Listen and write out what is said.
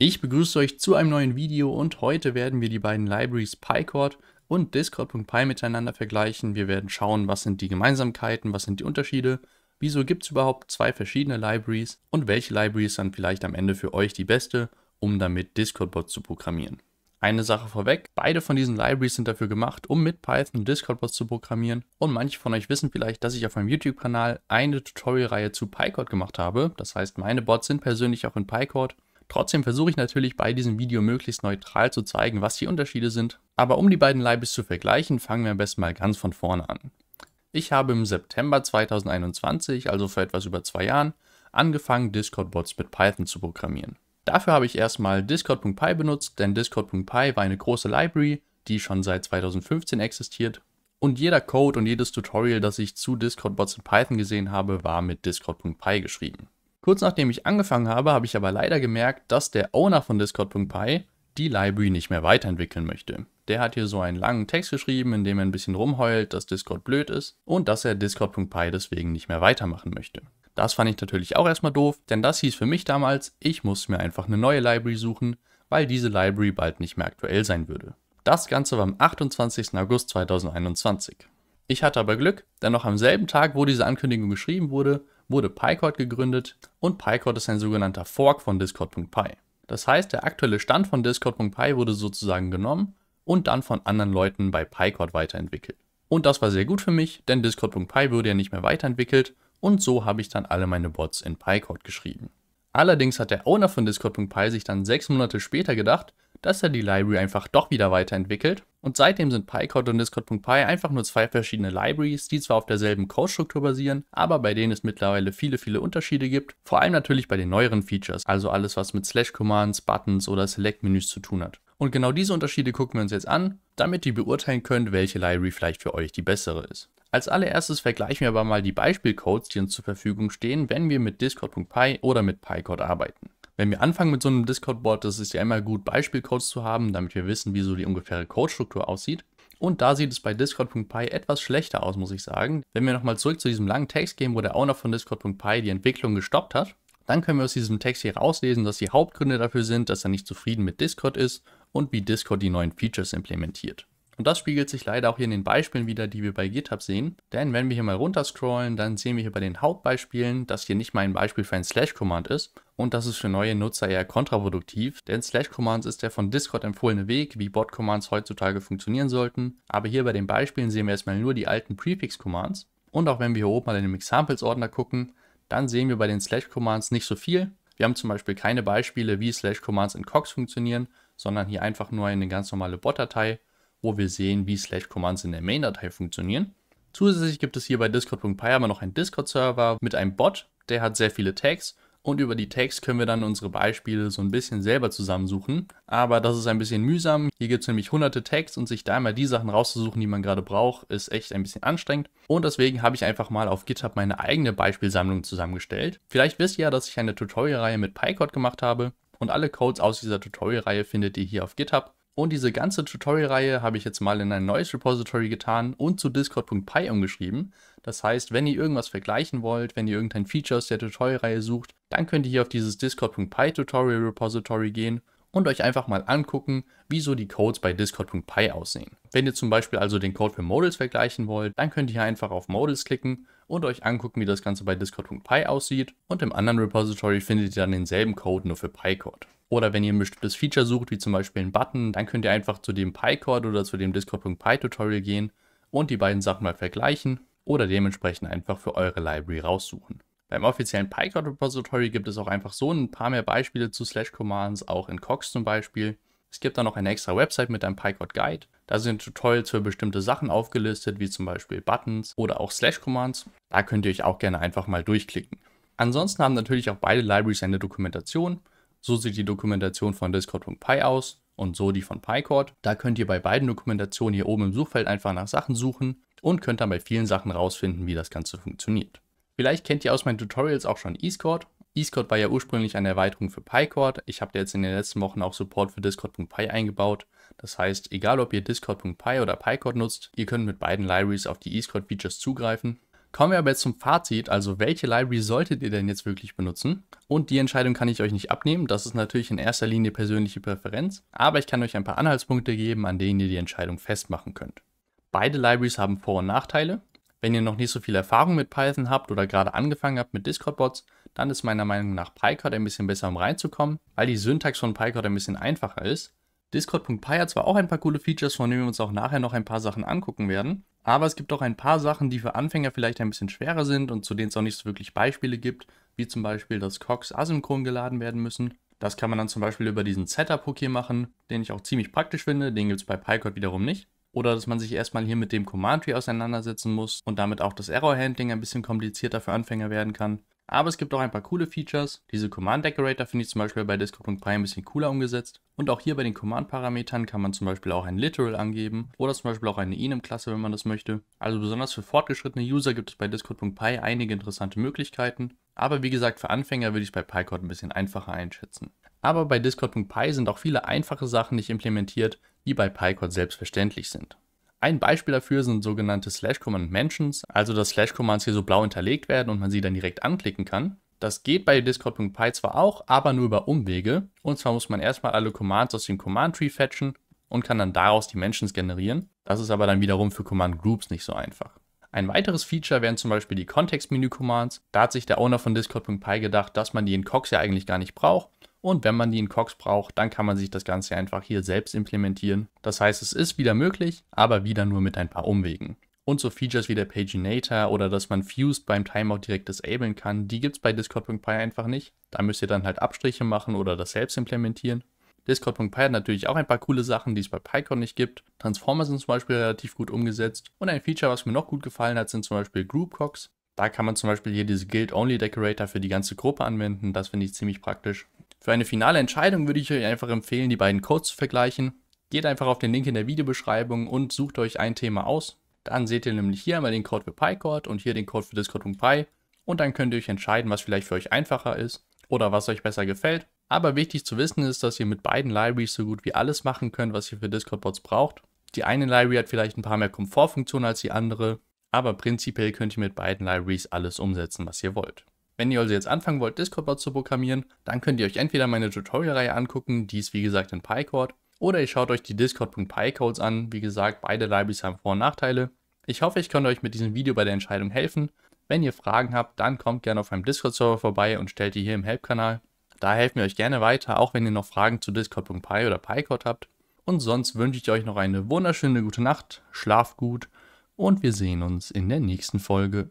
Ich begrüße euch zu einem neuen Video und heute werden wir die beiden Libraries PyCord und Discord.py miteinander vergleichen. Wir werden schauen, was sind die Gemeinsamkeiten, was sind die Unterschiede, wieso gibt es überhaupt zwei verschiedene Libraries und welche Libraries ist dann vielleicht am Ende für euch die beste, um damit Discord-Bots zu programmieren. Eine Sache vorweg, beide von diesen Libraries sind dafür gemacht, um mit Python Discord-Bots zu programmieren. Und manche von euch wissen vielleicht, dass ich auf meinem YouTube-Kanal eine Tutorial-Reihe zu PyCord gemacht habe. Das heißt, meine Bots sind persönlich auch in PyCord Trotzdem versuche ich natürlich bei diesem Video möglichst neutral zu zeigen, was die Unterschiede sind. Aber um die beiden Leibes zu vergleichen, fangen wir am besten mal ganz von vorne an. Ich habe im September 2021, also vor etwas über zwei Jahren, angefangen, Discord-Bots mit Python zu programmieren. Dafür habe ich erstmal Discord.py benutzt, denn Discord.py war eine große Library, die schon seit 2015 existiert. Und jeder Code und jedes Tutorial, das ich zu Discord-Bots in Python gesehen habe, war mit Discord.py geschrieben. Kurz nachdem ich angefangen habe, habe ich aber leider gemerkt, dass der Owner von Discord.py die Library nicht mehr weiterentwickeln möchte. Der hat hier so einen langen Text geschrieben, in dem er ein bisschen rumheult, dass Discord blöd ist und dass er Discord.py deswegen nicht mehr weitermachen möchte. Das fand ich natürlich auch erstmal doof, denn das hieß für mich damals, ich musste mir einfach eine neue Library suchen, weil diese Library bald nicht mehr aktuell sein würde. Das Ganze war am 28. August 2021. Ich hatte aber Glück, denn noch am selben Tag, wo diese Ankündigung geschrieben wurde, wurde PyCord gegründet und PyCord ist ein sogenannter Fork von Discord.py. Das heißt, der aktuelle Stand von Discord.py wurde sozusagen genommen und dann von anderen Leuten bei PyCord weiterentwickelt. Und das war sehr gut für mich, denn Discord.py wurde ja nicht mehr weiterentwickelt und so habe ich dann alle meine Bots in PyCord geschrieben. Allerdings hat der Owner von Discord.py sich dann sechs Monate später gedacht, dass er die Library einfach doch wieder weiterentwickelt. Und seitdem sind PyCode und Discord.py einfach nur zwei verschiedene Libraries, die zwar auf derselben Code-Struktur basieren, aber bei denen es mittlerweile viele, viele Unterschiede gibt. Vor allem natürlich bei den neueren Features, also alles, was mit Slash-Commands, Buttons oder Select-Menüs zu tun hat. Und genau diese Unterschiede gucken wir uns jetzt an, damit ihr beurteilen könnt, welche Library vielleicht für euch die bessere ist. Als allererstes vergleichen wir aber mal die Beispielcodes, die uns zur Verfügung stehen, wenn wir mit Discord.py oder mit PyCode arbeiten. Wenn wir anfangen mit so einem Discord-Board, das ist ja immer gut, Beispielcodes zu haben, damit wir wissen, wie so die ungefähre Codestruktur aussieht. Und da sieht es bei Discord.py etwas schlechter aus, muss ich sagen. Wenn wir nochmal zurück zu diesem langen Text gehen, wo der Owner von Discord.py die Entwicklung gestoppt hat, dann können wir aus diesem Text hier rauslesen, dass die Hauptgründe dafür sind, dass er nicht zufrieden mit Discord ist und wie Discord die neuen Features implementiert. Und das spiegelt sich leider auch hier in den Beispielen wieder, die wir bei GitHub sehen. Denn wenn wir hier mal runterscrollen, dann sehen wir hier bei den Hauptbeispielen, dass hier nicht mal ein Beispiel für ein Slash-Command ist. Und das ist für neue Nutzer eher kontraproduktiv, denn Slash-Commands ist der von Discord empfohlene Weg, wie Bot-Commands heutzutage funktionieren sollten. Aber hier bei den Beispielen sehen wir erstmal nur die alten Prefix-Commands. Und auch wenn wir hier oben mal in den Examples-Ordner gucken, dann sehen wir bei den Slash-Commands nicht so viel. Wir haben zum Beispiel keine Beispiele, wie Slash-Commands in Cox funktionieren, sondern hier einfach nur eine ganz normale Bot-Datei wo wir sehen, wie Slash Commands in der Main-Datei funktionieren. Zusätzlich gibt es hier bei discord.py aber noch einen Discord-Server mit einem Bot, der hat sehr viele Tags und über die Tags können wir dann unsere Beispiele so ein bisschen selber zusammensuchen. Aber das ist ein bisschen mühsam. Hier gibt es nämlich hunderte Tags und sich da immer die Sachen rauszusuchen, die man gerade braucht, ist echt ein bisschen anstrengend. Und deswegen habe ich einfach mal auf GitHub meine eigene Beispielsammlung zusammengestellt. Vielleicht wisst ihr ja, dass ich eine Tutorial-Reihe mit PyCode gemacht habe. Und alle Codes aus dieser Tutorial-Reihe findet ihr hier auf GitHub. Und diese ganze Tutorial-Reihe habe ich jetzt mal in ein neues Repository getan und zu discord.py umgeschrieben. Das heißt, wenn ihr irgendwas vergleichen wollt, wenn ihr irgendein Feature aus der Tutorial-Reihe sucht, dann könnt ihr hier auf dieses discord.py Tutorial Repository gehen und euch einfach mal angucken, wieso die Codes bei discord.py aussehen. Wenn ihr zum Beispiel also den Code für Models vergleichen wollt, dann könnt ihr hier einfach auf Models klicken und euch angucken, wie das Ganze bei discord.py aussieht und im anderen Repository findet ihr dann denselben Code nur für PyCode. Oder wenn ihr ein bestimmtes Feature sucht, wie zum Beispiel einen Button, dann könnt ihr einfach zu dem PyCord oder zu dem Discord.py-Tutorial gehen und die beiden Sachen mal vergleichen oder dementsprechend einfach für eure Library raussuchen. Beim offiziellen PyCord Repository gibt es auch einfach so ein paar mehr Beispiele zu Slash Commands, auch in Cox zum Beispiel. Es gibt dann noch eine extra Website mit einem PyCord Guide. Da sind Tutorials für bestimmte Sachen aufgelistet, wie zum Beispiel Buttons oder auch Slash Commands. Da könnt ihr euch auch gerne einfach mal durchklicken. Ansonsten haben natürlich auch beide Libraries eine Dokumentation. So sieht die Dokumentation von Discord.py aus und so die von PyCord. Da könnt ihr bei beiden Dokumentationen hier oben im Suchfeld einfach nach Sachen suchen und könnt dann bei vielen Sachen rausfinden, wie das Ganze funktioniert. Vielleicht kennt ihr aus meinen Tutorials auch schon Escort. Escort war ja ursprünglich eine Erweiterung für PyCord. Ich habe jetzt in den letzten Wochen auch Support für Discord.py eingebaut. Das heißt, egal ob ihr Discord.py oder PyCord nutzt, ihr könnt mit beiden Libraries auf die Escort-Features zugreifen Kommen wir aber jetzt zum Fazit, also welche Library solltet ihr denn jetzt wirklich benutzen? Und die Entscheidung kann ich euch nicht abnehmen, das ist natürlich in erster Linie persönliche Präferenz, aber ich kann euch ein paar Anhaltspunkte geben, an denen ihr die Entscheidung festmachen könnt. Beide Libraries haben Vor- und Nachteile. Wenn ihr noch nicht so viel Erfahrung mit Python habt oder gerade angefangen habt mit Discord-Bots, dann ist meiner Meinung nach PyCode ein bisschen besser, um reinzukommen, weil die Syntax von PyCode ein bisschen einfacher ist. Discord.py hat zwar auch ein paar coole Features, von denen wir uns auch nachher noch ein paar Sachen angucken werden, aber es gibt auch ein paar Sachen, die für Anfänger vielleicht ein bisschen schwerer sind und zu denen es auch nicht so wirklich Beispiele gibt, wie zum Beispiel, dass Cox asynchron geladen werden müssen. Das kann man dann zum Beispiel über diesen Setup-Hook hier machen, den ich auch ziemlich praktisch finde, den gibt es bei PyCode wiederum nicht. Oder dass man sich erstmal hier mit dem Command Tree auseinandersetzen muss und damit auch das Error-Handling ein bisschen komplizierter für Anfänger werden kann. Aber es gibt auch ein paar coole Features. Diese Command Decorator finde ich zum Beispiel bei Disco.py ein bisschen cooler umgesetzt. Und auch hier bei den Command-Parametern kann man zum Beispiel auch ein Literal angeben oder zum Beispiel auch eine enum-Klasse, wenn man das möchte. Also besonders für fortgeschrittene User gibt es bei Discord.py einige interessante Möglichkeiten. Aber wie gesagt, für Anfänger würde ich es bei PyCode ein bisschen einfacher einschätzen. Aber bei Discord.py sind auch viele einfache Sachen nicht implementiert, die bei PyCode selbstverständlich sind. Ein Beispiel dafür sind sogenannte Slash-Command-Mentions, also dass Slash-Commands hier so blau hinterlegt werden und man sie dann direkt anklicken kann. Das geht bei Discord.py zwar auch, aber nur über Umwege. Und zwar muss man erstmal alle Commands aus dem Command-Tree fetchen und kann dann daraus die Mentions generieren. Das ist aber dann wiederum für Command-Groups nicht so einfach. Ein weiteres Feature wären zum Beispiel die Kontextmenü-Commands. Da hat sich der Owner von Discord.py gedacht, dass man die in Cox ja eigentlich gar nicht braucht und wenn man die in Cox braucht, dann kann man sich das Ganze einfach hier selbst implementieren. Das heißt, es ist wieder möglich, aber wieder nur mit ein paar Umwegen. Und so Features wie der Paginator oder dass man Fused beim Timeout direkt disablen kann, die gibt es bei Discord.py einfach nicht. Da müsst ihr dann halt Abstriche machen oder das selbst implementieren. Discord.py hat natürlich auch ein paar coole Sachen, die es bei PyCon nicht gibt. Transformer sind zum Beispiel relativ gut umgesetzt. Und ein Feature, was mir noch gut gefallen hat, sind zum Beispiel Groupcocks. Da kann man zum Beispiel hier diese Guild-Only-Decorator für die ganze Gruppe anwenden. Das finde ich ziemlich praktisch. Für eine finale Entscheidung würde ich euch einfach empfehlen, die beiden Codes zu vergleichen. Geht einfach auf den Link in der Videobeschreibung und sucht euch ein Thema aus. Dann seht ihr nämlich hier einmal den Code für PyCord und hier den Code für Discord.py und dann könnt ihr euch entscheiden, was vielleicht für euch einfacher ist oder was euch besser gefällt. Aber wichtig zu wissen ist, dass ihr mit beiden Libraries so gut wie alles machen könnt, was ihr für Discord-Bots braucht. Die eine Library hat vielleicht ein paar mehr Komfortfunktionen als die andere, aber prinzipiell könnt ihr mit beiden Libraries alles umsetzen, was ihr wollt. Wenn ihr also jetzt anfangen wollt, Discord-Bots zu programmieren, dann könnt ihr euch entweder meine Tutorial-Reihe angucken, die ist wie gesagt in PyCord, oder ihr schaut euch die Discord.py-Codes an. Wie gesagt, beide Libraries haben Vor- und Nachteile. Ich hoffe, ich konnte euch mit diesem Video bei der Entscheidung helfen. Wenn ihr Fragen habt, dann kommt gerne auf meinem Discord-Server vorbei und stellt die hier im Help-Kanal. Da helfen wir euch gerne weiter, auch wenn ihr noch Fragen zu Discord.py oder PyCord habt. Und sonst wünsche ich euch noch eine wunderschöne gute Nacht, schlaf gut und wir sehen uns in der nächsten Folge.